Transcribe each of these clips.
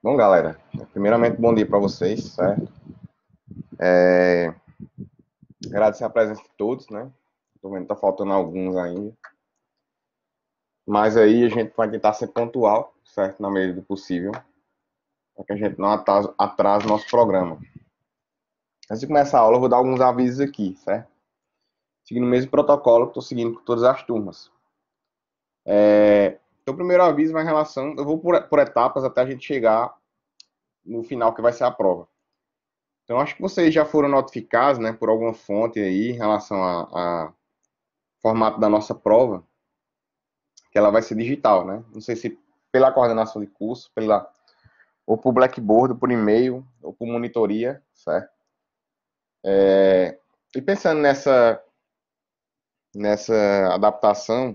Bom, galera, primeiramente, bom dia para vocês, certo? É... Agradecer a presença de todos, né? Tô vendo que tá faltando alguns ainda. Mas aí a gente vai tentar ser pontual, certo? Na medida do possível, para que a gente não atrase, atrase nosso programa. Antes de começar a aula, eu vou dar alguns avisos aqui, certo? Seguindo o mesmo protocolo que estou seguindo com todas as turmas. É, então, o primeiro aviso vai em relação. Eu vou por, por etapas até a gente chegar no final, que vai ser a prova. Então, acho que vocês já foram notificados, né, por alguma fonte aí, em relação ao formato da nossa prova, que ela vai ser digital, né? Não sei se pela coordenação de curso, pela ou por Blackboard, por e-mail, ou por monitoria, certo? É, e pensando nessa nessa adaptação,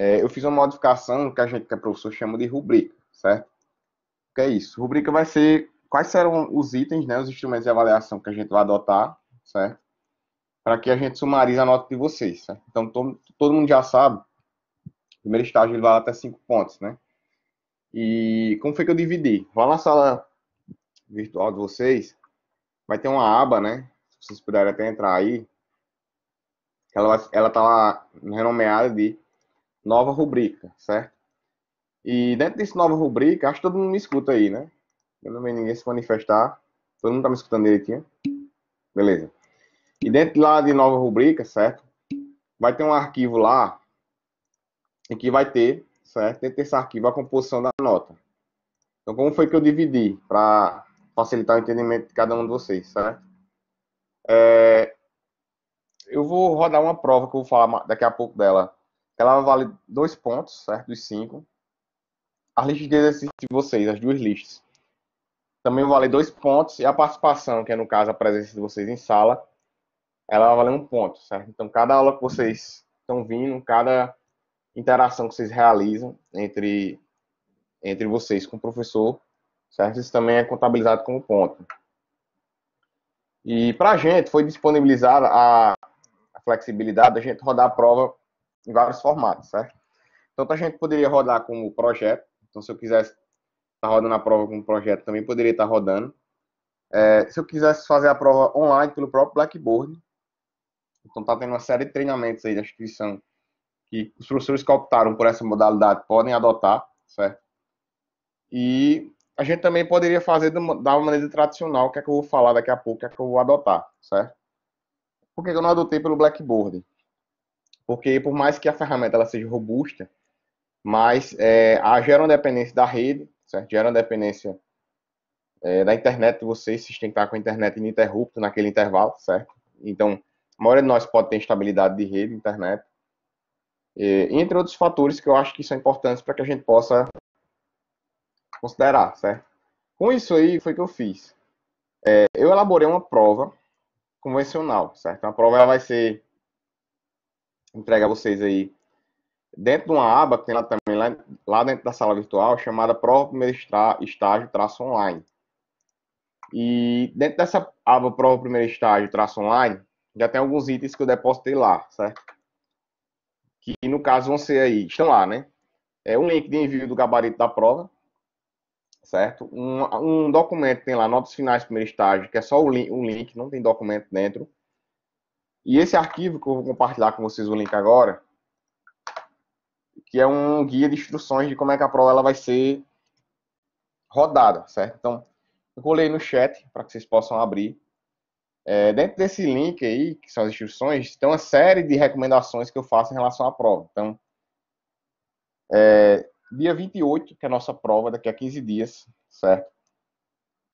é, eu fiz uma modificação que a gente, que é professor, chama de rubrica, certo? O que é isso? Rubrica vai ser quais serão os itens, né, os instrumentos de avaliação que a gente vai adotar, certo? Para que a gente sumarize a nota de vocês, certo? Então, todo, todo mundo já sabe, primeiro estágio ele vai até cinco pontos, né? E como foi que eu dividi? Vá na sala virtual de vocês, vai ter uma aba, né? Se vocês puderem até entrar aí, ela, ela tá lá renomeada de nova rubrica, certo? E dentro dessa nova rubrica, acho que todo mundo me escuta aí, né? Eu não vejo ninguém se manifestar. Todo mundo tá me escutando direitinho? Beleza. E dentro lá de nova rubrica, certo? Vai ter um arquivo lá em que vai ter, certo? Dentro desse arquivo a composição da nota. Então, como foi que eu dividi para facilitar o entendimento de cada um de vocês, certo? É, eu vou rodar uma prova que eu vou falar daqui a pouco dela ela vale dois pontos, certo? Dos cinco. As listas de exercícios de vocês, as duas listas. Também vale dois pontos. E a participação, que é no caso a presença de vocês em sala, ela vale um ponto, certo? Então, cada aula que vocês estão vindo, cada interação que vocês realizam entre, entre vocês com o professor, certo? Isso também é contabilizado como ponto. E para a gente foi disponibilizada a flexibilidade da gente rodar a prova em vários formatos, certo? Então a gente poderia rodar com o projeto, então se eu quisesse estar tá rodando a prova com o projeto, também poderia estar tá rodando. É, se eu quisesse fazer a prova online pelo próprio Blackboard, então tá tendo uma série de treinamentos aí da instituição que os professores que optaram por essa modalidade podem adotar, certo? E a gente também poderia fazer da maneira tradicional, que é que eu vou falar daqui a pouco, que é que eu vou adotar, certo? Por que eu não adotei pelo Blackboard? porque por mais que a ferramenta ela seja robusta, mas é, a gera uma dependência da rede, certo? gera uma dependência é, da internet, você estar com a internet ininterrupto naquele intervalo, certo? Então, a maioria de nós pode ter instabilidade de rede, internet, e, entre outros fatores que eu acho que são importantes para que a gente possa considerar, certo? Com isso aí, foi que eu fiz. É, eu elaborei uma prova convencional, certo? A prova ela vai ser entregar a vocês aí dentro de uma aba que tem lá também, lá, lá dentro da sala virtual, chamada Prova Primeiro Estágio Traço Online. E dentro dessa aba Prova Primeiro Estágio Traço Online, já tem alguns itens que eu depositei lá, certo? Que no caso vão ser aí, estão lá, né? É um link de envio do gabarito da prova, certo? Um, um documento tem lá, notas finais primeiro estágio, que é só o link, o link, não tem documento dentro. E esse arquivo que eu vou compartilhar com vocês o link agora, que é um guia de instruções de como é que a prova ela vai ser rodada, certo? Então, eu colei no chat para que vocês possam abrir. É, dentro desse link aí, que são as instruções, tem uma série de recomendações que eu faço em relação à prova. Então, é, dia 28, que é a nossa prova, daqui a 15 dias, certo?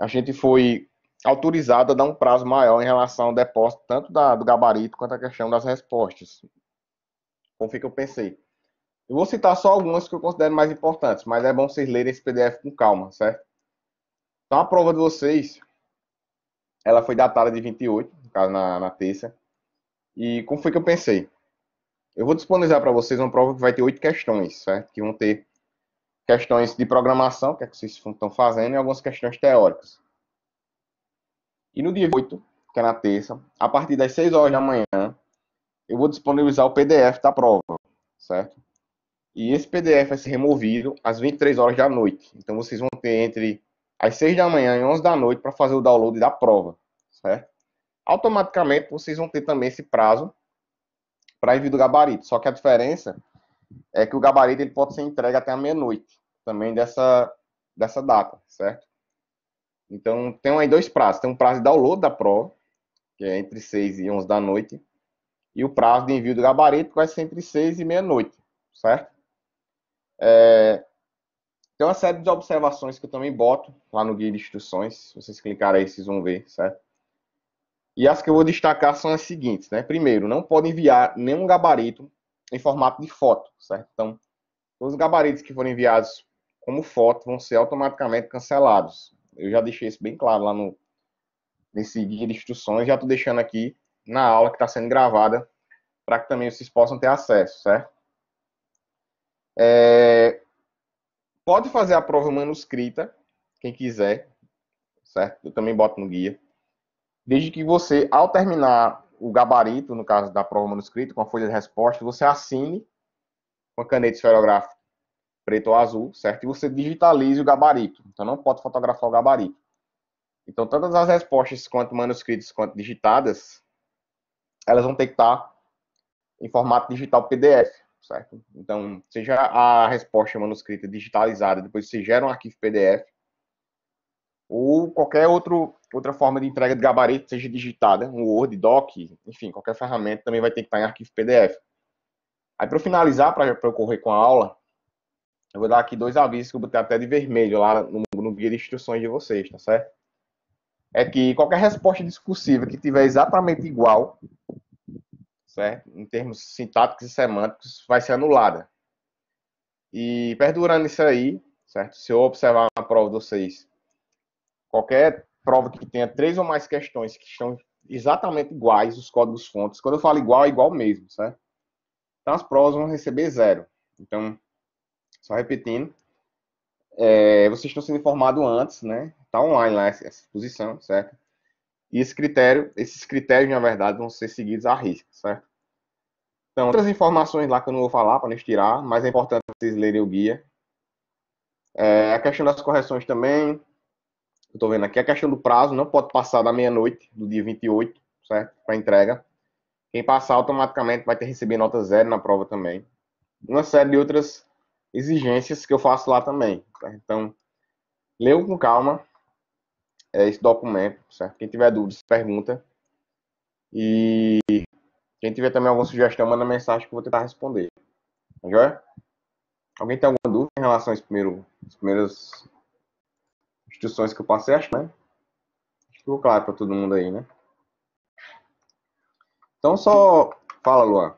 A gente foi autorizada a dar um prazo maior em relação ao depósito, tanto da, do gabarito quanto a questão das respostas. Como foi que eu pensei? Eu vou citar só algumas que eu considero mais importantes, mas é bom vocês lerem esse PDF com calma, certo? Então, a prova de vocês, ela foi datada de 28, no caso, na, na terça. E como foi que eu pensei? Eu vou disponibilizar para vocês uma prova que vai ter oito questões, certo? Que vão ter questões de programação, que é que vocês estão fazendo, e algumas questões teóricas. E no dia 8, que é na terça, a partir das 6 horas da manhã, eu vou disponibilizar o PDF da prova, certo? E esse PDF vai ser removido às 23 horas da noite. Então vocês vão ter entre as 6 da manhã e 11 da noite para fazer o download da prova, certo? Automaticamente vocês vão ter também esse prazo para envio do gabarito. Só que a diferença é que o gabarito ele pode ser entregue até a meia-noite, também dessa, dessa data, certo? Então, tem aí dois prazos. Tem um prazo de download da prova, que é entre 6 e 11 da noite, e o prazo de envio do gabarito, que vai ser entre 6 e meia-noite, certo? É... Tem uma série de observações que eu também boto lá no guia de instruções. Se vocês clicarem aí, vocês vão ver, certo? E as que eu vou destacar são as seguintes, né? Primeiro, não pode enviar nenhum gabarito em formato de foto, certo? Então, todos os gabaritos que forem enviados como foto vão ser automaticamente cancelados. Eu já deixei isso bem claro lá no nesse guia de instruções, já estou deixando aqui na aula que está sendo gravada, para que também vocês possam ter acesso, certo? É, pode fazer a prova manuscrita, quem quiser, certo? Eu também boto no guia. Desde que você, ao terminar o gabarito, no caso da prova manuscrita, com a folha de resposta, você assine com a caneta esferográfica preto ou azul, certo? E você digitalize o gabarito. Então não pode fotografar o gabarito. Então todas as respostas, quanto manuscritas quanto digitadas, elas vão ter que estar em formato digital PDF, certo? Então, seja a resposta manuscrita digitalizada, depois você gera um arquivo PDF, ou qualquer outro, outra forma de entrega de gabarito seja digitada, um Word, Doc, enfim, qualquer ferramenta também vai ter que estar em arquivo PDF. Aí, para finalizar, para eu correr com a aula, eu vou dar aqui dois avisos que eu botei até de vermelho lá no, no guia de instruções de vocês, tá certo? É que qualquer resposta discursiva que tiver exatamente igual, certo? Em termos sintáticos e semânticos, vai ser anulada. E perdurando isso aí, certo? Se eu observar na prova de vocês, qualquer prova que tenha três ou mais questões que estão exatamente iguais, os códigos fontes, quando eu falo igual, é igual mesmo, certo? Então as provas vão receber zero. Então, só repetindo. É, vocês estão sendo informados antes, né? Está online lá essa, exposição, certo? E esse critério, esses critérios, na verdade, vão ser seguidos a risca, certo? Então, outras informações lá que eu não vou falar para não estirar, mas é importante vocês lerem o guia. É, a questão das correções também, eu estou vendo aqui, a questão do prazo não pode passar da meia-noite, do dia 28, certo? Para entrega. Quem passar automaticamente vai ter recebido nota zero na prova também. Uma série de outras exigências que eu faço lá também. Tá? Então, leu com calma é, esse documento, certo? Quem tiver dúvidas, pergunta. E quem tiver também alguma sugestão, manda mensagem que eu vou tentar responder. Tá joia? Alguém tem alguma dúvida em relação às primeiras instruções que eu passei? Acho, né? Ficou claro para todo mundo aí, né? Então só fala, Luan.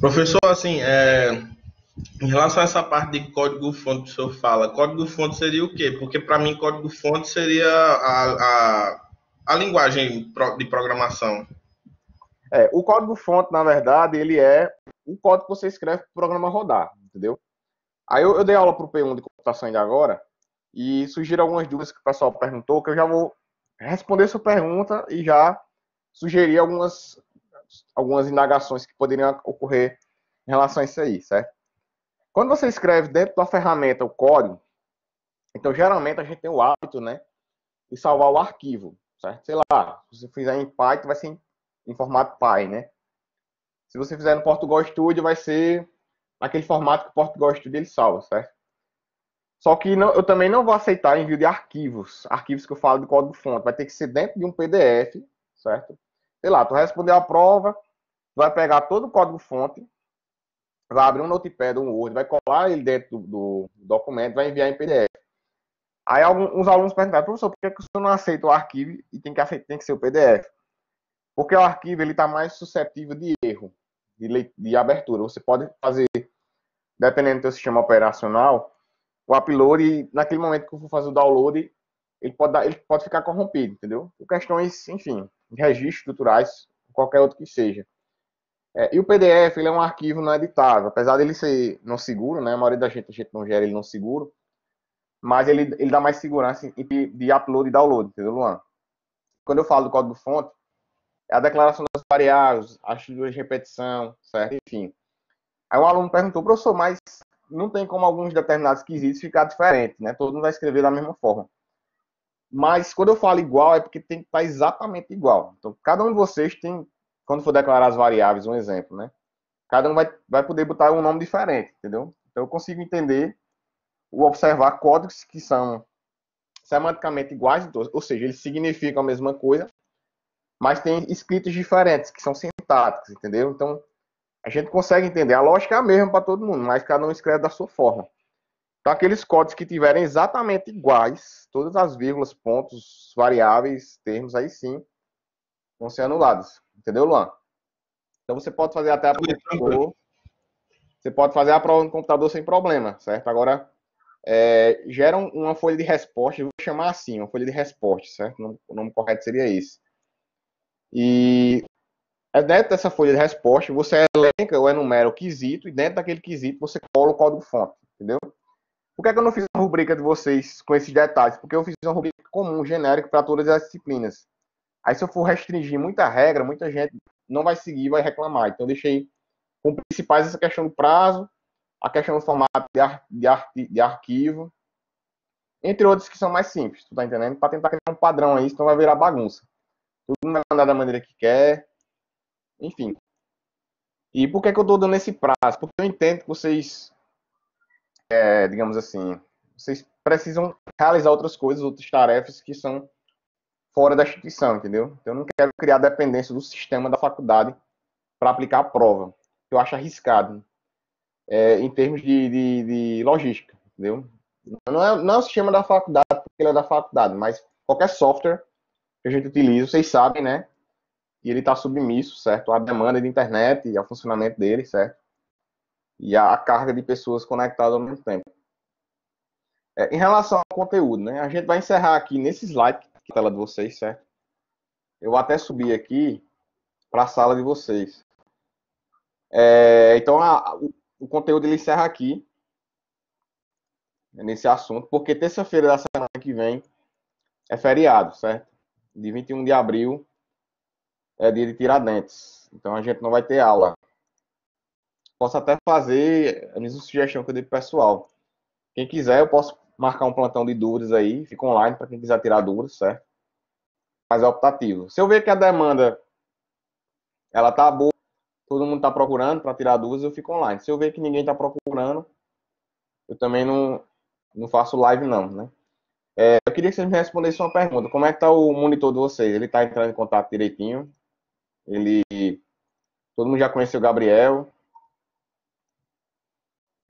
Professor, assim, é, em relação a essa parte de código-fonte que o senhor fala, código-fonte seria o quê? Porque para mim, código-fonte seria a, a, a, linguagem de programação. É, o código-fonte, na verdade, ele é o código que você escreve para o programa rodar, entendeu? Aí eu, eu dei aula para o P1 de computação ainda agora, e surgiram algumas dúvidas que o pessoal perguntou, que eu já vou responder sua pergunta e já sugerir algumas algumas indagações que poderiam ocorrer em relação a isso aí, certo? Quando você escreve dentro da ferramenta o código, então geralmente a gente tem o hábito, né, de salvar o arquivo, certo? Sei lá, se você fizer em Python vai ser em, formato Py, né? Se você fizer no Portugal Studio vai ser naquele formato que o Portugal Studio ele salva, certo? Só que não, eu também não vou aceitar envio de arquivos, arquivos que eu falo de código fonte, vai ter que ser dentro de um PDF, certo? sei lá, tu respondeu a prova, vai pegar todo o código-fonte, vai abrir um notepad, um Word, vai colar ele dentro do, documento, vai enviar em PDF. Aí alguns alunos perguntaram, professor, por que, que o senhor não aceita o arquivo e tem que, aceitar, tem que ser o PDF? Porque o arquivo ele está mais suscetível de erro, de, le... de abertura. Você pode fazer, dependendo do seu sistema operacional, o upload e naquele momento que eu for fazer o download, ele pode, dar, ele pode ficar corrompido, entendeu? Por questões, enfim, de registros estruturais, qualquer outro que seja. É, e o PDF ele é um arquivo não editável, apesar dele ser não seguro, né? A maioria da gente, a gente não gera ele não seguro, mas ele, ele dá mais segurança de, de upload e download, entendeu, Luan? Quando eu falo do código-fonte, é a declaração das variáveis, as duas repetição, certo? Enfim. Aí um aluno perguntou, professor, mas não tem como alguns determinados quesitos ficar diferentes, né? Todo mundo vai escrever da mesma forma. Mas quando eu falo igual, é porque tem que estar exatamente igual. Então, cada um de vocês tem, quando for declarar as variáveis, um exemplo, né? Cada um vai, vai poder botar um nome diferente, entendeu? Então, eu consigo entender o observar códigos que são semanticamente iguais, ou seja, eles significam a mesma coisa, mas tem escritos diferentes, que são sintáticos, entendeu? Então, a gente consegue entender. A lógica é a mesma para todo mundo, mas cada um escreve da sua forma. Então, aqueles códigos que tiverem exatamente iguais, todas as vírgulas, pontos, variáveis, termos, aí sim, vão ser anulados. Entendeu, Luan? Então, você pode fazer até a prova no computador. Você pode fazer a prova no computador sem problema, certo? Agora, é, gera uma folha de resposta, vou chamar assim, uma folha de resposta, certo? O nome, correto seria esse. E é dentro dessa folha de resposta, você elenca ou enumera o quesito, e dentro daquele quesito, você cola o código-fonte, entendeu? Por que, é que eu não fiz uma rubrica de vocês com esses detalhes? Porque eu fiz uma rubrica comum, genérica, para todas as disciplinas. Aí, se eu for restringir muita regra, muita gente não vai seguir, vai reclamar. Então, deixei com principais essa questão do prazo, a questão do formato de, ar, de, ar, de arquivo, entre outros que são mais simples, tu tá entendendo? Para tentar criar um padrão aí, senão vai virar bagunça. Tudo vai mandar da maneira que quer, enfim. E por que, é que eu estou dando esse prazo? Porque eu entendo que vocês é, digamos assim, vocês precisam realizar outras coisas, outras tarefas que são fora da instituição, entendeu? Então, eu não quero criar dependência do sistema da faculdade para aplicar a prova. Eu acho arriscado é, em termos de, de, de, logística, entendeu? Não é, não é o sistema da faculdade, porque ele é da faculdade, mas qualquer software que a gente utiliza, vocês sabem, né? E ele está submisso, certo? À demanda de internet e ao funcionamento dele, certo? e a carga de pessoas conectadas ao mesmo tempo. É, em relação ao conteúdo, né? A gente vai encerrar aqui nesse slide que tela de vocês, certo? Eu até subi aqui para a sala de vocês. É, então, a, o, o, conteúdo ele encerra aqui, né, nesse assunto, porque terça-feira da semana que vem é feriado, certo? De 21 de abril é dia de Tiradentes. Então, a gente não vai ter aula posso até fazer a mesma sugestão que eu dei pro pessoal. Quem quiser, eu posso marcar um plantão de dúvidas aí, fica online para quem quiser tirar dúvidas, certo? Mas é optativo. Se eu ver que a demanda ela tá boa, todo mundo tá procurando para tirar dúvidas, eu fico online. Se eu ver que ninguém tá procurando, eu também não, não faço live não, né? É, eu queria que vocês me respondessem uma pergunta. Como é que tá o monitor de vocês? Ele tá entrando em contato direitinho? Ele... Todo mundo já conheceu o Gabriel?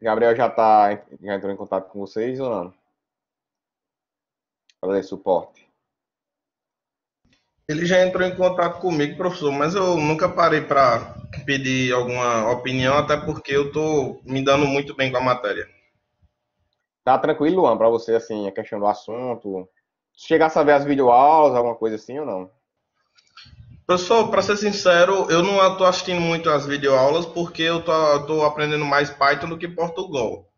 Gabriel já tá já entrou em contato com vocês ou não? Para dar suporte. Ele já entrou em contato comigo, professor, mas eu nunca parei para pedir alguma opinião, até porque eu tô me dando muito bem com a matéria. Tá tranquilo, Luan, para você assim, a questão do assunto. Chegar a saber as videoaulas, alguma coisa assim ou não? Pessoal, para ser sincero, eu não estou assistindo muito as videoaulas porque eu estou aprendendo mais Python do que Portugal.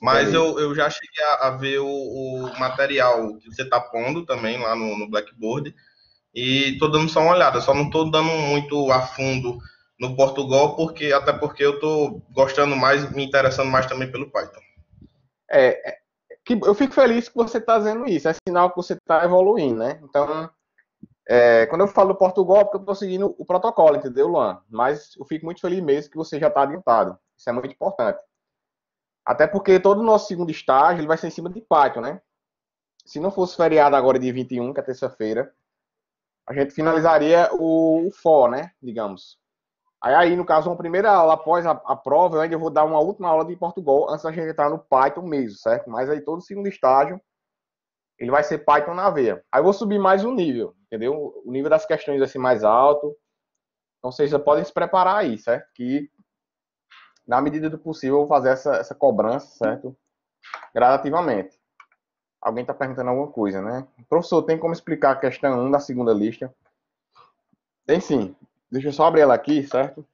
Mas eu, eu, já cheguei a, a ver o, o, material que você está pondo também lá no, no Blackboard e estou dando só uma olhada. Só não estou dando muito a fundo no Portugal porque até porque eu estou gostando mais, me interessando mais também pelo Python. É, é eu fico feliz que você está fazendo isso. É sinal que você está evoluindo, né? Então é, quando eu falo Portugal, é porque eu estou seguindo o protocolo, entendeu, Luan? Mas eu fico muito feliz mesmo que você já está adiantado. Isso é muito importante. Até porque todo o nosso segundo estágio ele vai ser em cima de pátio, né? Se não fosse feriado agora de 21, que é terça-feira, a gente finalizaria o, o né? Digamos. Aí, aí, no caso, uma primeira aula após a, a, prova, eu ainda vou dar uma última aula de Portugal antes da gente entrar no Python mesmo, certo? Mas aí todo o segundo estágio ele vai ser Python na veia. Aí eu vou subir mais um nível, entendeu? O nível das questões vai ser mais alto. Então vocês já podem se preparar aí, certo? Que na medida do possível eu vou fazer essa, essa cobrança, certo? Gradativamente. Alguém está perguntando alguma coisa, né? Professor, tem como explicar a questão 1 da segunda lista? Tem sim. Deixa eu só abrir ela aqui, certo?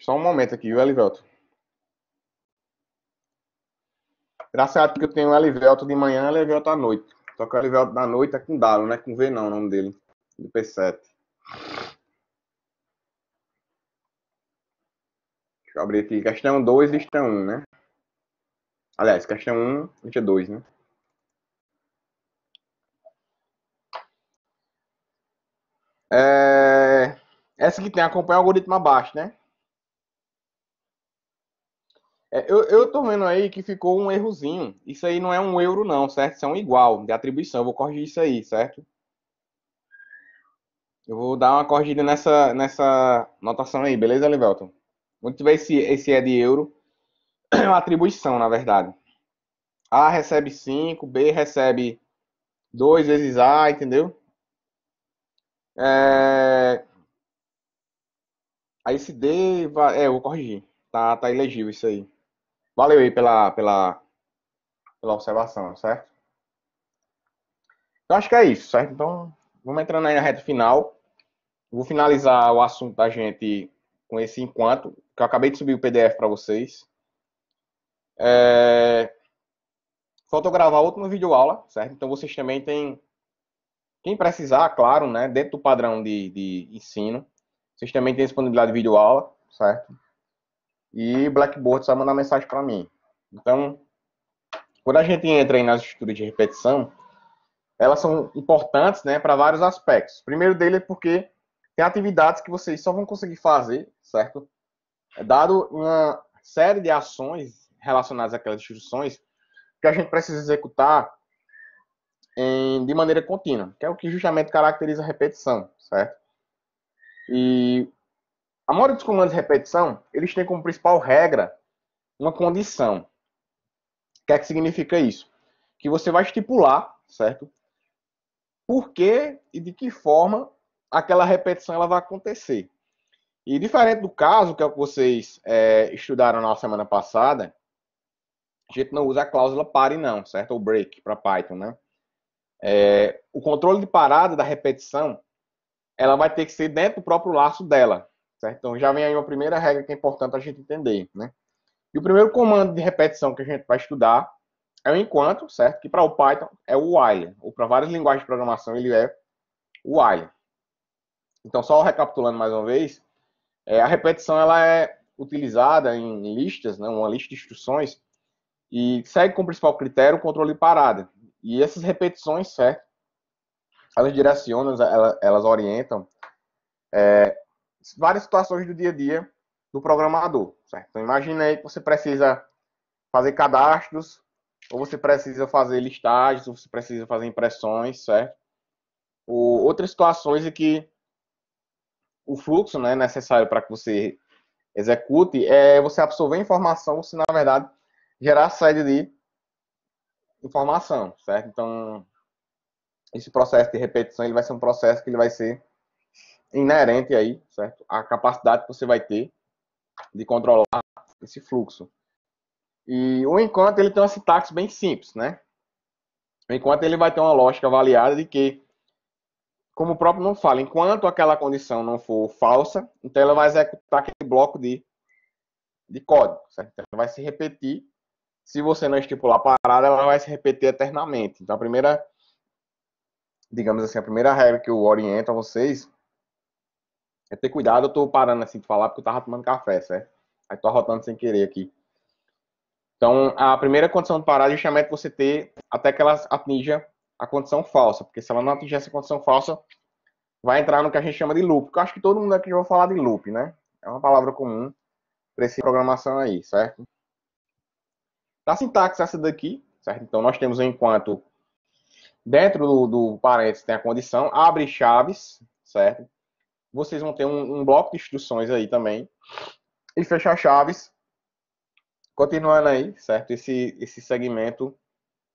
Só um momento aqui, viu, Elivelto? Graças a Deus que eu tenho Elivelto de manhã e Elivelto à noite. Só que o Elivelto da noite é com Dalo, né? Com V não, o nome dele. Do P7. Deixa eu abrir aqui. Questão 2, lista 1, né? Aliás, questão 1, e 2, né? É... Essa que tem acompanha o algoritmo abaixo, né? É, eu, eu tô vendo aí que ficou um errozinho. Isso aí não é um euro, não, certo? Isso é um igual de atribuição. Eu vou corrigir isso aí, certo? Eu vou dar uma corrigida nessa, nessa notação aí, beleza, Livelton? Quando tiver esse, esse é de euro, é uma atribuição, na verdade. A recebe 5, B recebe 2 vezes A, entendeu? É... Aí esse D, vai... é, eu vou corrigir. Tá, tá ilegível isso aí. Valeu aí pela, pela, pela observação, certo? Então acho que é isso, certo? Então vamos entrando aí na reta final. Vou finalizar o assunto da gente com esse enquanto, que eu acabei de subir o PDF para vocês. É... Falta gravar outro vídeo aula, certo? Então vocês também têm. Quem precisar, claro, né? Dentro do padrão de, de ensino, vocês também têm disponibilidade de vídeo aula, certo? e Blackboard só mandar mensagem para mim. Então, quando a gente entra aí nas estruturas de repetição, elas são importantes né, para vários aspectos. O primeiro dele é porque tem atividades que vocês só vão conseguir fazer, certo? É dado uma série de ações relacionadas àquelas instruções que a gente precisa executar em, de maneira contínua, que é o que justamente caracteriza a repetição, certo? E a maioria dos comandos de repetição, eles têm como principal regra uma condição. O que é que significa isso? Que você vai estipular, certo? Por que e de que forma aquela repetição ela vai acontecer. E diferente do caso que, é o que vocês é, estudaram na semana passada, a gente não usa a cláusula pare não, certo? Ou break para Python, né? É, o controle de parada da repetição, ela vai ter que ser dentro do próprio laço dela. Certo? Então já vem aí uma primeira regra que é importante a gente entender, né? E o primeiro comando de repetição que a gente vai estudar é o enquanto, certo? Que para o Python é o while, ou para várias linguagens de programação ele é o while. Então, só recapitulando mais uma vez, é, a repetição ela é utilizada em listas, né, uma lista de instruções, e segue como principal critério o controle de parada. E essas repetições, certo? Elas direcionam, elas, elas orientam é, várias situações do dia a dia do programador. Certo? Então, imagine aí que você precisa fazer cadastros, ou você precisa fazer listagens, ou você precisa fazer impressões, certo? Ou outras situações em que o fluxo né, necessário para que você execute é você absorver informação, ou se na verdade, gerar sede de informação, certo? Então, esse processo de repetição ele vai ser um processo que ele vai ser inerente aí, certo? A capacidade que você vai ter de controlar esse fluxo. E o enquanto ele tem uma sintaxe bem simples, né? Enquanto ele vai ter uma lógica avaliada de que, como o próprio não fala, enquanto aquela condição não for falsa, então ela vai executar aquele bloco de, de código, certo? Então, vai se repetir. Se você não estipular parada, ela vai se repetir eternamente. Então, a primeira, digamos assim, a primeira regra que eu oriento a vocês é ter cuidado, eu tô parando assim de falar porque eu tava tomando café, certo? Aí tô arrotando sem querer aqui. Então, a primeira condição de parada é justamente você ter até que ela atinja a condição falsa, porque se ela não atingir essa condição falsa, vai entrar no que a gente chama de loop, porque eu acho que todo mundo aqui já vai falar de loop, né? É uma palavra comum para essa programação aí, certo? Da tá sintaxe essa daqui, certo? Então, nós temos enquanto dentro do, do parênteses tem a condição, abre chaves, certo? vocês vão ter um, um bloco de instruções aí também. E fechar chaves, continuando aí, certo? Esse, esse segmento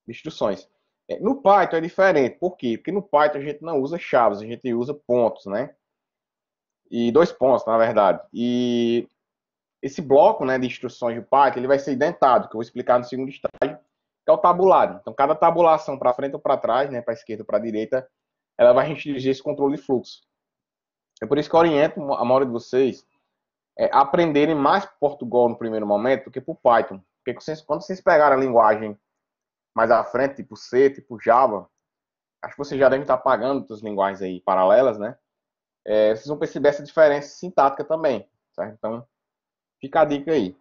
de instruções. É, no Python é diferente, por quê? Porque no Python a gente não usa chaves, a gente usa pontos, né? E dois pontos, na verdade. E esse bloco né, de instruções do Python ele vai ser indentado, que eu vou explicar no segundo estágio, que é o tabulado. Então, cada tabulação para frente ou para trás, né, para esquerda ou para direita, ela vai restringir esse controle de fluxo. É por isso que eu oriento a maioria de vocês é, aprenderem mais Portugal no primeiro momento do que por Python. Porque vocês, quando vocês pegarem a linguagem mais à frente, tipo C, tipo Java, acho que vocês já devem estar pagando outras linguagens aí paralelas, né? É, vocês vão perceber essa diferença sintática também, certo? Então, fica a dica aí.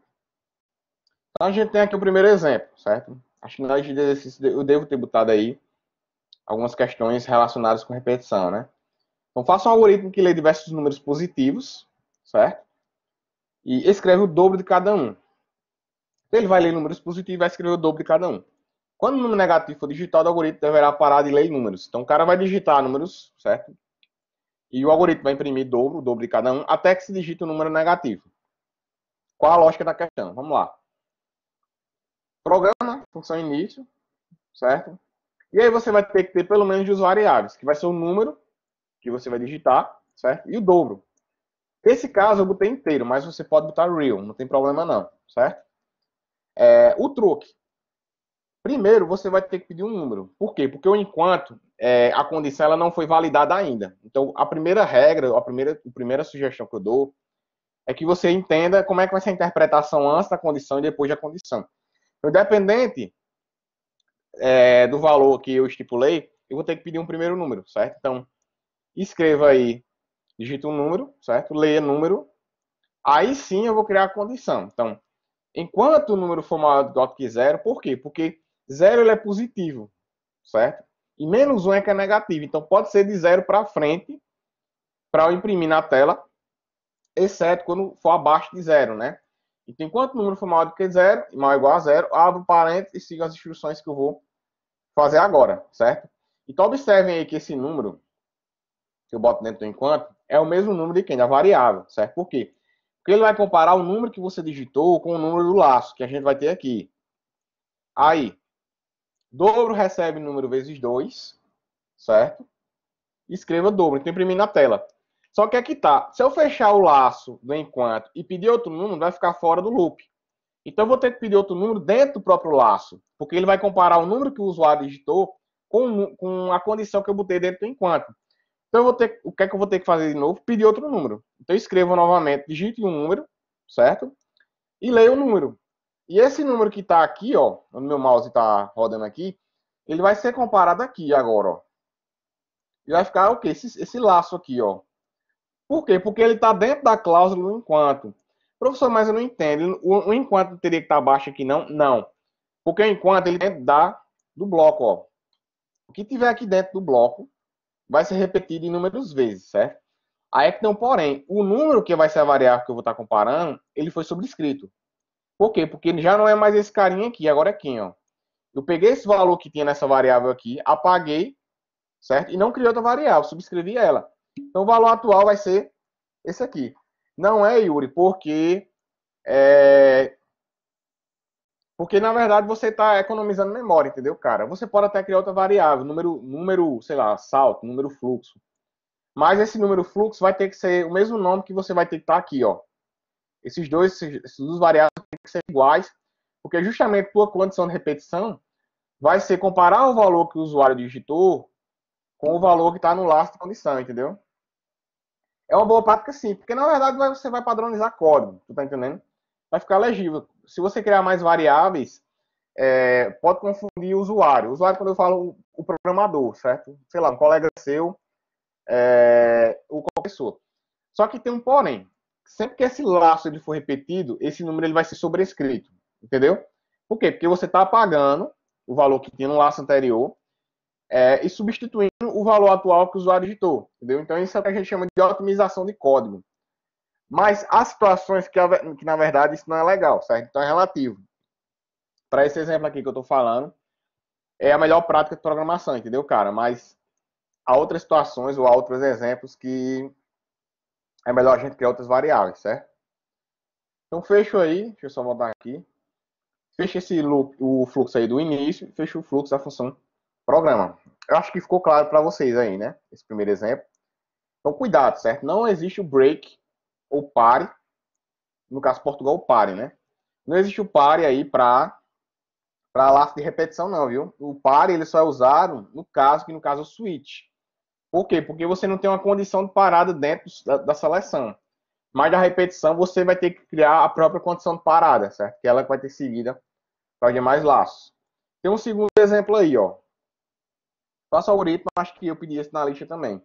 Então, a gente tem aqui o primeiro exemplo, certo? Acho que na hora de exercício eu devo ter botado aí algumas questões relacionadas com repetição, né? Então, faça um algoritmo que lê diversos números positivos, certo? E escreve o dobro de cada um. Ele vai ler números positivos e vai escrever o dobro de cada um. Quando o número negativo for digitado, o algoritmo deverá parar de ler números. Então, o cara vai digitar números, certo? E o algoritmo vai imprimir dobro, o dobro de cada um, até que se digite o um número negativo. Qual a lógica da questão? Vamos lá. Programa, função início, certo? E aí você vai ter que ter pelo menos duas variáveis, que vai ser o número que você vai digitar, certo? E o dobro. Esse caso eu botei inteiro, mas você pode botar real, não tem problema não, certo? É, o truque. Primeiro, você vai ter que pedir um número. Por quê? Porque, enquanto, é, a condição ela não foi validada ainda. Então, a primeira regra, a primeira, a primeira sugestão que eu dou é que você entenda como é que vai ser a interpretação antes da condição e depois da condição. Então, independente é, do valor que eu estipulei, eu vou ter que pedir um primeiro número, certo? Então, escreva aí, digita um número, certo? Leia número. Aí sim eu vou criar a condição. Então, enquanto o número for maior do que zero, por quê? Porque zero ele é positivo, certo? E menos um é que é negativo. Então, pode ser de zero para frente, para eu imprimir na tela, exceto quando for abaixo de zero, né? Então, enquanto o número for maior do que zero, maior ou igual a zero, abro parênteses e sigo as instruções que eu vou fazer agora, certo? Então, observem aí que esse número, que eu boto dentro do enquanto, é o mesmo número de quem? Da variável, certo? Por quê? Porque ele vai comparar o número que você digitou com o número do laço, que a gente vai ter aqui. Aí, dobro recebe número vezes 2, certo? Escreva dobro, então imprimir na tela. Só que aqui é tá, se eu fechar o laço do enquanto e pedir outro número, vai ficar fora do loop. Então eu vou ter que pedir outro número dentro do próprio laço, porque ele vai comparar o número que o usuário digitou com, com a condição que eu botei dentro do enquanto. Então eu vou ter, o que é que eu vou ter que fazer de novo? Pedir outro número. Então eu escrevo novamente, digite um número, certo? E leio o número. E esse número que está aqui, ó, no meu mouse está rodando aqui, ele vai ser comparado aqui agora, ó. E vai ficar o que? quê? Esse, esse laço aqui, ó. Por quê? Porque ele está dentro da cláusula do enquanto. Professor, mas eu não entendo. O, o enquanto teria que estar tá abaixo aqui, não? Não. Porque o enquanto ele é dentro da, do bloco, ó. O que tiver aqui dentro do bloco vai ser repetido inúmeras vezes, certo? Aí é que tem um porém. O número que vai ser a variável que eu vou estar comparando, ele foi subscrito. Por quê? Porque ele já não é mais esse carinha aqui, agora é quem, ó. Eu peguei esse valor que tinha nessa variável aqui, apaguei, certo? E não criei outra variável, subscrevi ela. Então o valor atual vai ser esse aqui. Não é, Yuri, porque é, porque, na verdade, você está economizando memória, entendeu, cara? Você pode até criar outra variável, número, número, sei lá, salto, número fluxo. Mas esse número fluxo vai ter que ser o mesmo nome que você vai ter que estar tá aqui, ó. Esses dois, esses, dois variáveis têm que ser iguais, porque justamente tua condição de repetição vai ser comparar o valor que o usuário digitou com o valor que está no laço de condição, entendeu? É uma boa prática sim, porque na verdade você vai padronizar código, tu tá entendendo? vai ficar legível. Se você criar mais variáveis, é, pode confundir o usuário. O usuário, quando eu falo o programador, certo? Sei lá, um colega seu, é, ou qualquer pessoa. Só que tem um porém. Sempre que esse laço ele for repetido, esse número ele vai ser sobrescrito, entendeu? Por quê? Porque você está apagando o valor que tinha no laço anterior é, e substituindo o valor atual que o usuário digitou, entendeu? Então isso é o que a gente chama de otimização de código. Mas há situações que, que na verdade isso não é legal, certo? Então é relativo. Para esse exemplo aqui que eu estou falando, é a melhor prática de programação, entendeu, cara? Mas há outras situações ou há outros exemplos que é melhor a gente criar outras variáveis, certo? Então fecho aí, deixa eu só voltar aqui. Fecho esse loop, o fluxo aí do início, fecho o fluxo da função programa. Eu acho que ficou claro para vocês aí, né? Esse primeiro exemplo. Então cuidado, certo? Não existe o break ou pare. No caso, Portugal, pare, né? Não existe o pare aí para para laço de repetição não, viu? O pare ele só é usado no caso que no caso é o switch. Por quê? Porque você não tem uma condição de parada dentro da, da seleção. Mas da repetição você vai ter que criar a própria condição de parada, certo? Que é ela vai ter seguida para demais laços. Tem um segundo exemplo aí, ó. Faça o ritmo, acho que eu pedi esse na lista também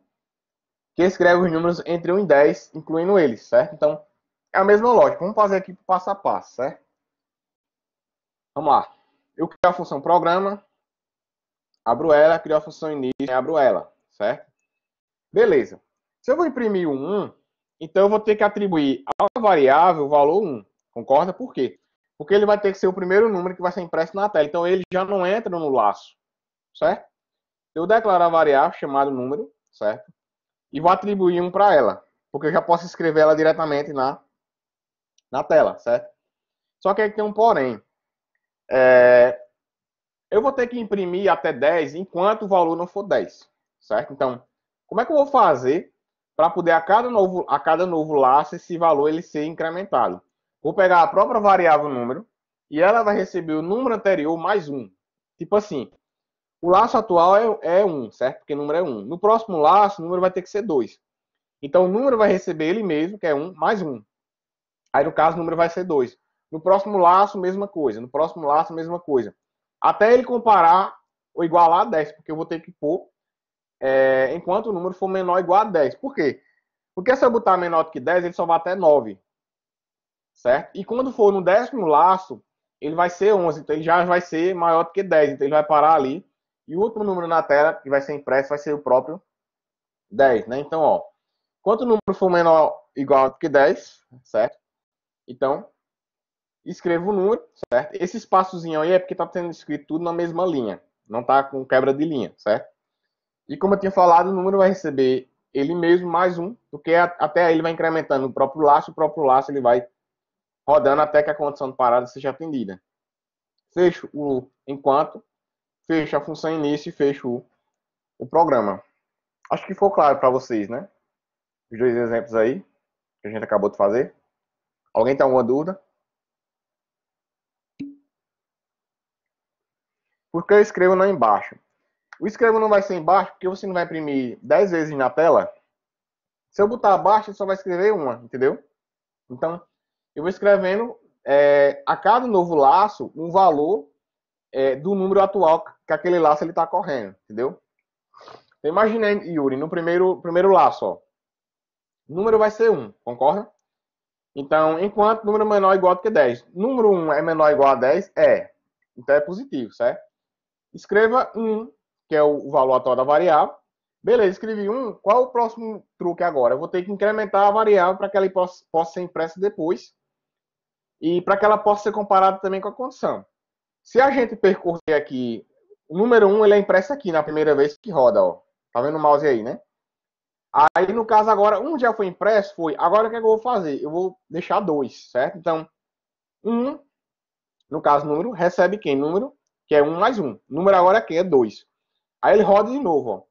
que escreve os números entre 1 e 10, incluindo eles, certo? Então, é a mesma lógica. Vamos fazer aqui passo a passo, certo? Vamos lá. Eu crio a função programa, abro ela, crio a função início, abro ela, certo? Beleza. Se eu vou imprimir um 1, então eu vou ter que atribuir a variável o valor 1. Concorda? Por quê? Porque ele vai ter que ser o primeiro número que vai ser impresso na tela. Então ele já não entra no laço, certo? Eu declaro a variável chamada número, certo? e vou atribuir um para ela, porque eu já posso escrever ela diretamente na, na tela, certo? Só que aí tem um porém. É, eu vou ter que imprimir até 10 enquanto o valor não for 10, certo? Então, como é que eu vou fazer para poder a cada novo a cada novo laço esse valor ele ser incrementado? Vou pegar a própria variável número e ela vai receber o número anterior mais um. Tipo assim, o laço atual é, é 1, certo? Porque o número é 1. No próximo laço, o número vai ter que ser 2. Então, o número vai receber ele mesmo, que é 1, mais 1. Aí, no caso, o número vai ser 2. No próximo laço, mesma coisa. No próximo laço, mesma coisa. Até ele comparar ou igualar a 10, porque eu vou ter que pôr é, enquanto o número for menor ou igual a 10. Por quê? Porque se eu botar menor do que 10, ele só vai até 9. Certo? E quando for no décimo laço, ele vai ser 11. Então, ele já vai ser maior do que 10. Então, ele vai parar ali e o outro número na tela que vai ser impresso vai ser o próprio 10, né? Então, ó, quanto número for menor ou igual que 10, certo? Então, escrevo o número, certo? Esse espaçozinho aí é porque tá sendo escrito tudo na mesma linha, não tá com quebra de linha, certo? E como eu tinha falado, o número vai receber ele mesmo mais um, porque até aí ele vai incrementando o próprio laço, o próprio laço ele vai rodando até que a condição de parada seja atendida. Fecho o enquanto fecho a função início e fecho o, o programa. Acho que ficou claro para vocês, né? Os dois exemplos aí que a gente acabou de fazer. Alguém tem alguma dúvida? Por que eu escrevo não embaixo? O escrevo não vai ser embaixo porque você não vai imprimir 10 vezes na tela. Se eu botar abaixo, só vai escrever uma, entendeu? Então, eu vou escrevendo é, a cada novo laço um valor é, do número atual que aquele laço ele está correndo, entendeu? Então, imaginei, Yuri, no primeiro, primeiro laço, ó. O número vai ser 1, concorda? Então, enquanto número menor ou igual do que 10. Número 1 é menor ou igual a 10? É. Então é positivo, certo? Escreva 1, que é o valor atual da variável. Beleza, escrevi 1. Qual o próximo truque agora? Eu vou ter que incrementar a variável para que ela possa, possa ser impressa depois. E para que ela possa ser comparada também com a condição. Se a gente percorrer aqui, o número 1 um, ele é impresso aqui na primeira vez que roda, ó. Tá vendo o mouse aí, né? Aí, no caso, agora, um já foi impresso, foi. Agora, o que, é que eu vou fazer? Eu vou deixar dois, certo? Então, um, no caso, número, recebe quem? Número, que é um mais um. Número agora aqui é dois. Aí ele roda de novo, ó.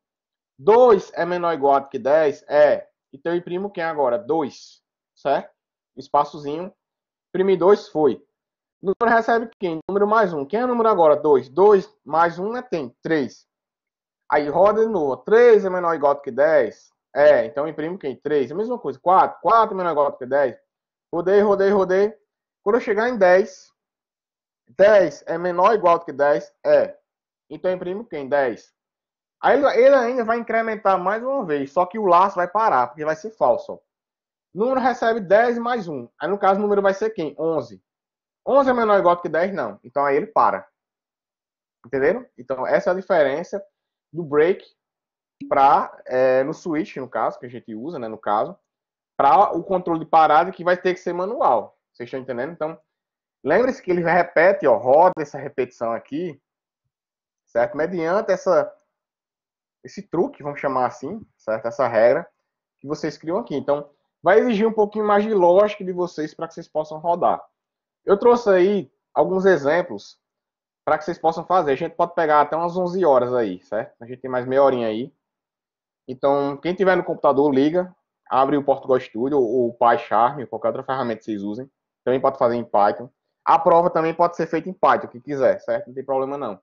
2 é menor ou igual que 10? É. Então, eu imprimo quem agora? 2, certo? Espaçozinho. Imprimi 2, foi. Número recebe quem? Número mais um. Quem é o número agora? 2. dois mais um é tem. 3. Aí roda de novo. 3 é menor ou igual do que 10. É, então imprimo quem? 3. É a mesma coisa. 4. 4 é menor ou igual do que 10. Rodei, rodei, rodei. Quando eu chegar em 10, 10 é menor ou igual do que 10? É. Então imprimo quem? 10. Aí ele ainda vai incrementar mais uma vez, só que o laço vai parar, porque vai ser falso. Número recebe 10 mais 1. Aí no caso o número vai ser quem? 11. 11 é menor ou igual que 10, não. Então aí ele para. Entenderam? Então essa é a diferença do break para é, no switch, no caso, que a gente usa, né, no caso, para o controle de parada que vai ter que ser manual. Vocês estão entendendo? Então, lembre-se que ele repete, ó, roda essa repetição aqui, certo? Mediante essa esse truque, vamos chamar assim, certo? Essa regra que vocês criam aqui. Então, vai exigir um pouquinho mais de lógica de vocês para que vocês possam rodar. Eu trouxe aí alguns exemplos para que vocês possam fazer. A gente pode pegar até umas 11 horas aí, certo? A gente tem mais meia horinha aí. Então, quem tiver no computador, liga, abre o Portugal Studio ou o PyCharm, qualquer outra ferramenta que vocês usem. Também pode fazer em Python. A prova também pode ser feita em Python, que quiser, certo? Não tem problema não.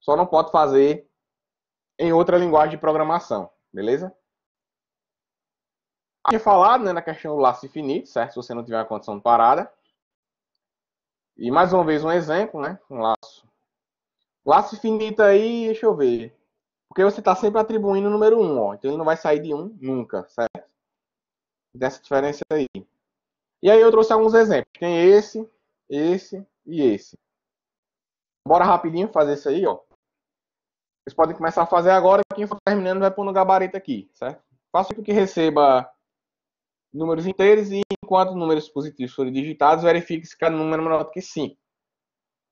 Só não pode fazer em outra linguagem de programação, beleza? Tinha falado né, na questão do laço infinito, certo? Se você não tiver uma condição de parada. E mais uma vez um exemplo, né? Um laço. Laço infinito aí, deixa eu ver. Porque você está sempre atribuindo o número 1, ó. Então ele não vai sair de 1 nunca, certo? Dessa diferença aí. E aí eu trouxe alguns exemplos. Tem esse, esse e esse. Bora rapidinho fazer isso aí, ó. Vocês podem começar a fazer agora. Quem for terminando vai pôr no gabarito aqui, certo? Faça com que receba números inteiros e enquanto números positivos forem digitados, verifique se cada número é menor do que 5,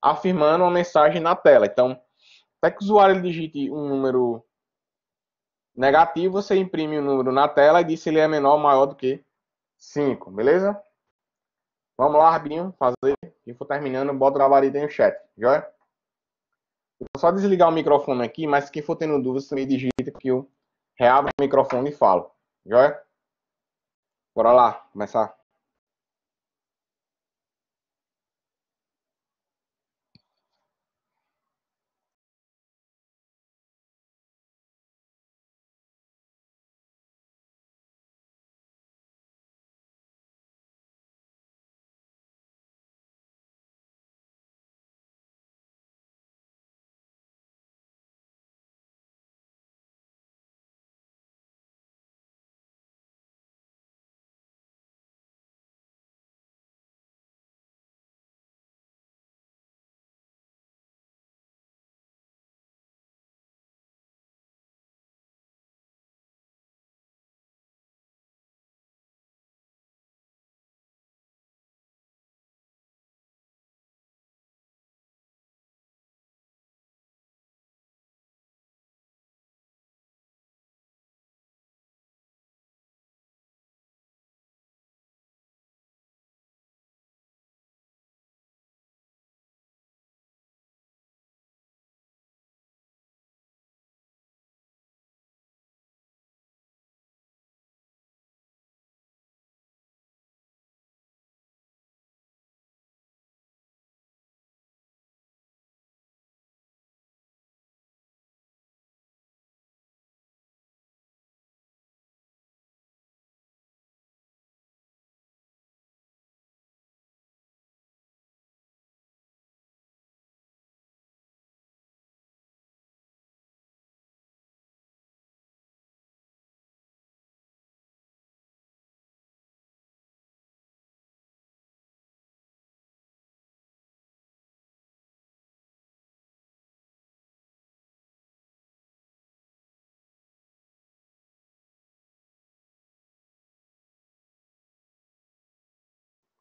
afirmando uma mensagem na tela. Então, até que o usuário digite um número negativo, você imprime o um número na tela e diz se ele é menor ou maior do que 5, beleza? Vamos lá, rapidinho, fazer. E for terminando, bota o gabarito aí no chat, joia? Vou só desligar o microfone aqui, mas quem for tendo dúvidas, também digita que eu reabro o microfone e falo, joia? Corolla, lá, começar.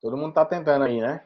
Todo mundo tá tentando aí, né?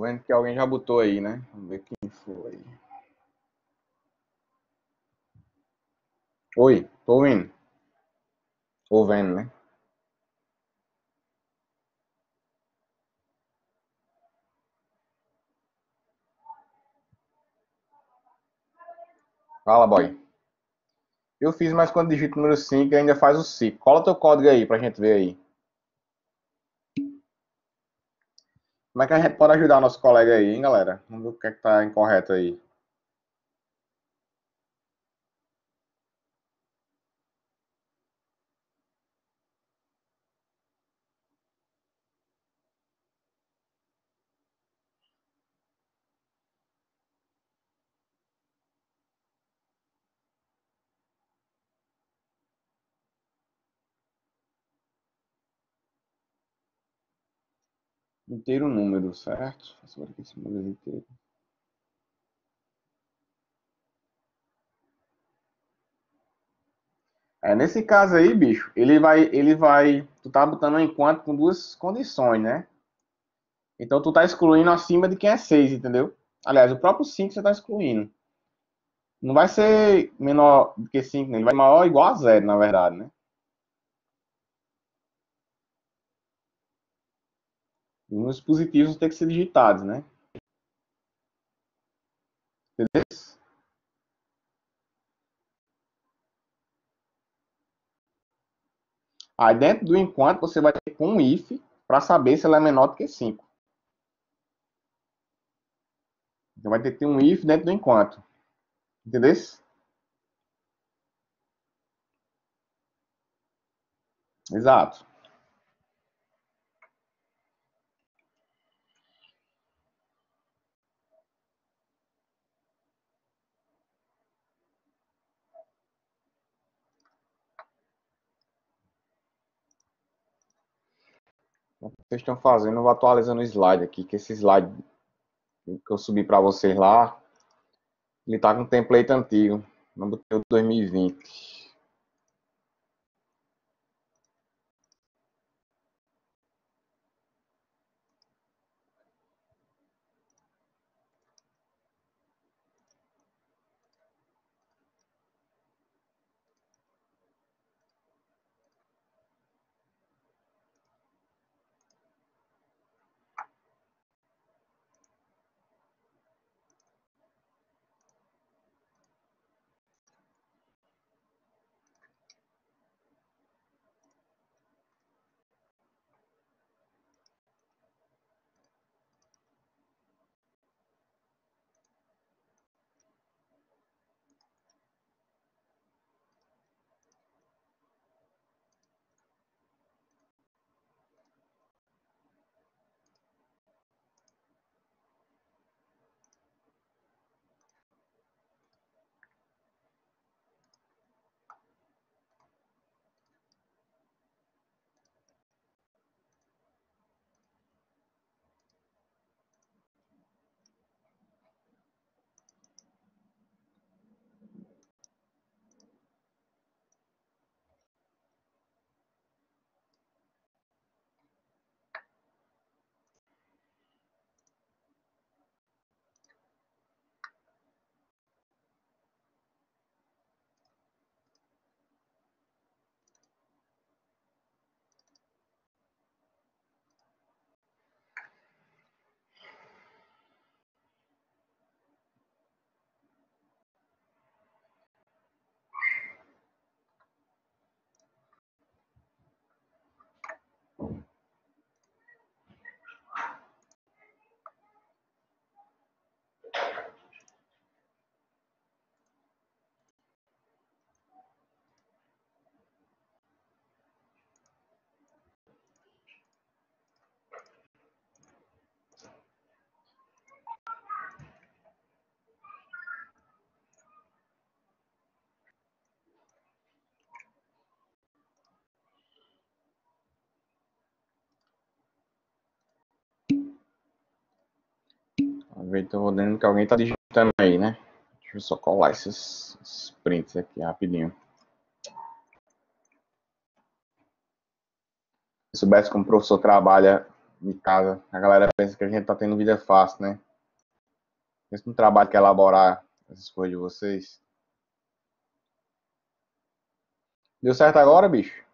vendo que alguém já botou aí, né? Vamos ver quem foi. Oi, tô ouvindo. Tô vendo, né? Fala, boy. Eu fiz, mas quando digito o número 5 ainda faz o 5. Cola teu código aí pra gente ver aí. Como é que a gente pode ajudar nosso colega aí, hein, galera? Vamos ver o que é que tá incorreto aí. inteiro número, certo? Faço agora aqui esse inteiro. É, nesse caso aí, bicho, ele vai, ele vai, tu tá botando enquanto com duas condições, né? Então tu tá excluindo acima de quem é 6, entendeu? Aliás, o próprio 5 você tá excluindo. Não vai ser menor do que 5, né? ele vai maior ou igual a 0, na verdade, né? Nos dispositivos ter que ser digitados, né? Entendeu? Aí dentro do enquanto você vai ter com um if para saber se ela é menor do que 5. Então vai ter que ter um if dentro do enquanto. Entendeu? Exato. vocês estão fazendo, eu vou atualizando o slide aqui, que esse slide que eu subi para vocês lá, ele está com um template antigo, não botei o 2020. ver, tô que alguém tá digitando aí, né? Deixa eu só colar esses, esses prints aqui rapidinho. Se soubesse como o professor trabalha em casa, a galera pensa que a gente tá tendo vida fácil, né? Esse trabalho que é elaborar essas coisas de vocês. Deu certo agora, bicho?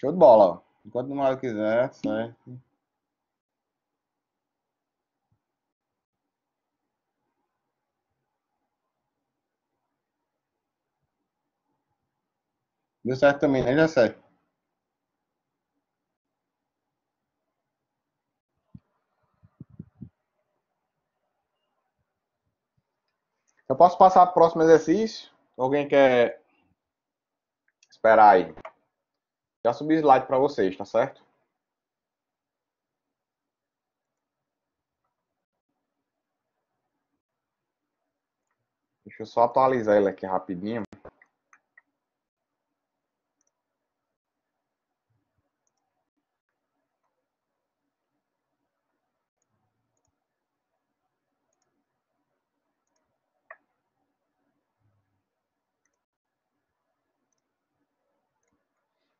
Show de bola, ó. Enquanto o quiser, certo. Deu certo também, né, Jacé? Eu posso passar para o próximo exercício? Alguém quer esperar aí? Já subi slide para vocês, tá certo? Deixa eu só atualizar ele aqui rapidinho.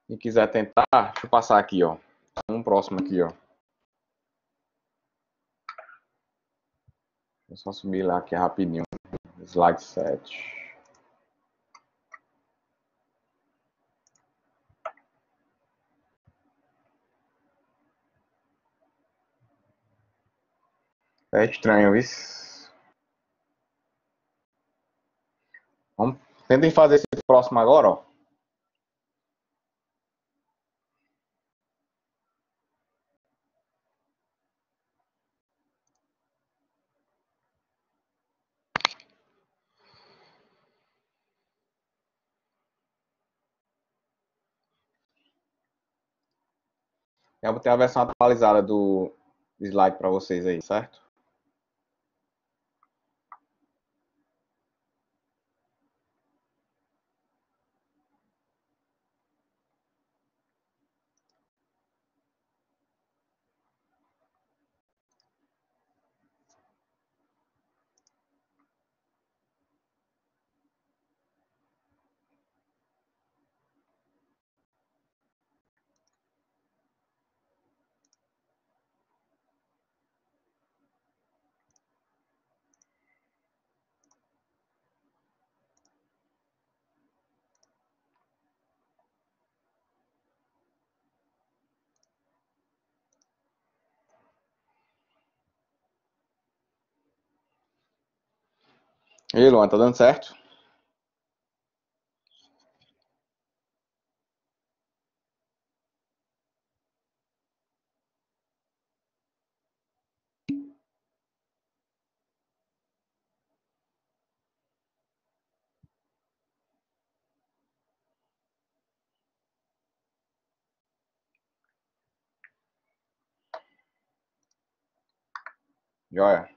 e quiser tentar, deixa eu passar aqui, ó. Um próximo aqui, ó. Vou só subir lá aqui rapidinho. Slide 7. É estranho isso. Vamos, tentem fazer esse próximo agora, ó. Eu ter a versão atualizada do slide para vocês aí, certo? E aí, Luan, tá dando certo? Joia.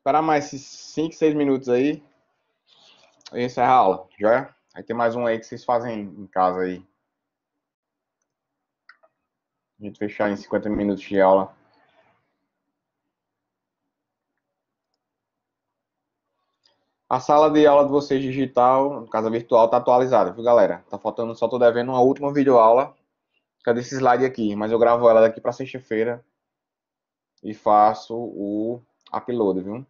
Esperar mais 5, 6 minutos aí. E encerrar a aula, já? Aí tem mais um aí que vocês fazem em casa aí. A gente fechar em 50 minutos de aula. A sala de aula de vocês digital, casa virtual, tá atualizada, viu, galera? Tá faltando, só tô devendo uma última videoaula, que é desse slide aqui, mas eu gravo ela daqui para sexta-feira e faço o upload, viu?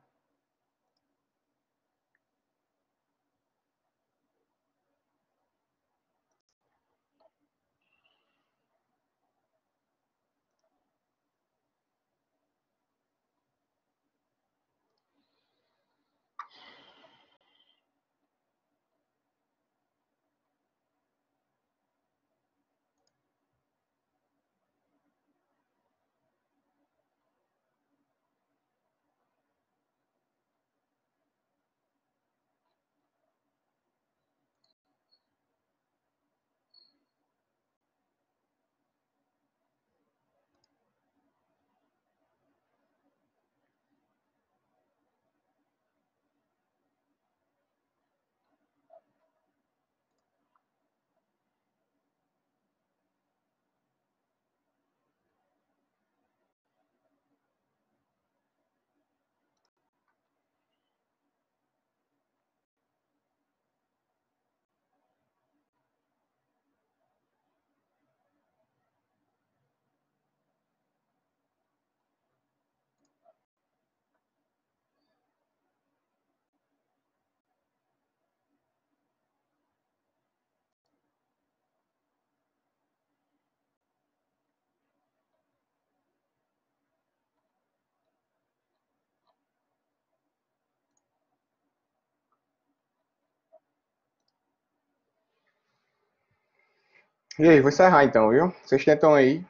E aí, vou encerrar então, viu? Vocês tentam aí.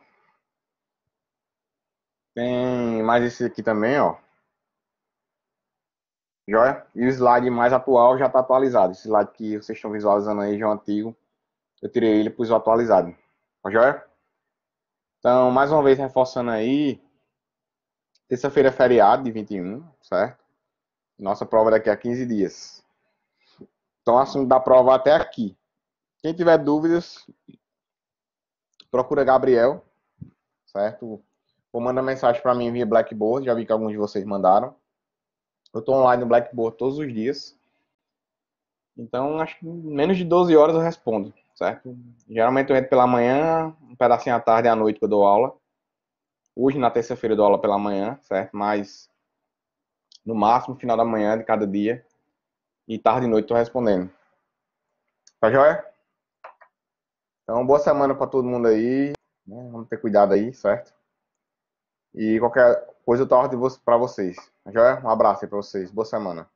Tem mais esse aqui também, ó. Joia? E o slide mais atual já está atualizado. Esse slide que vocês estão visualizando aí já é um antigo. Eu tirei ele para o atualizado. Tá joia? Então, mais uma vez, reforçando aí. Terça-feira é feriado de 21, certo? Nossa prova é daqui a 15 dias. Então, assunto da prova até aqui. Quem tiver dúvidas, procura Gabriel, certo? Ou manda mensagem para mim via Blackboard, já vi que alguns de vocês mandaram. Eu estou online no Blackboard todos os dias. Então, acho que menos de 12 horas eu respondo, certo? Geralmente eu entro pela manhã, um pedacinho à tarde e à noite que eu dou aula. Hoje, na terça-feira, eu dou aula pela manhã, certo? Mas no máximo final da manhã de cada dia. E tarde e noite eu estou respondendo. Tá joia? Então, boa semana para todo mundo aí. Né? Vamos ter cuidado aí, certo? E qualquer coisa eu tô para vocês. Já um abraço aí para vocês. Boa semana.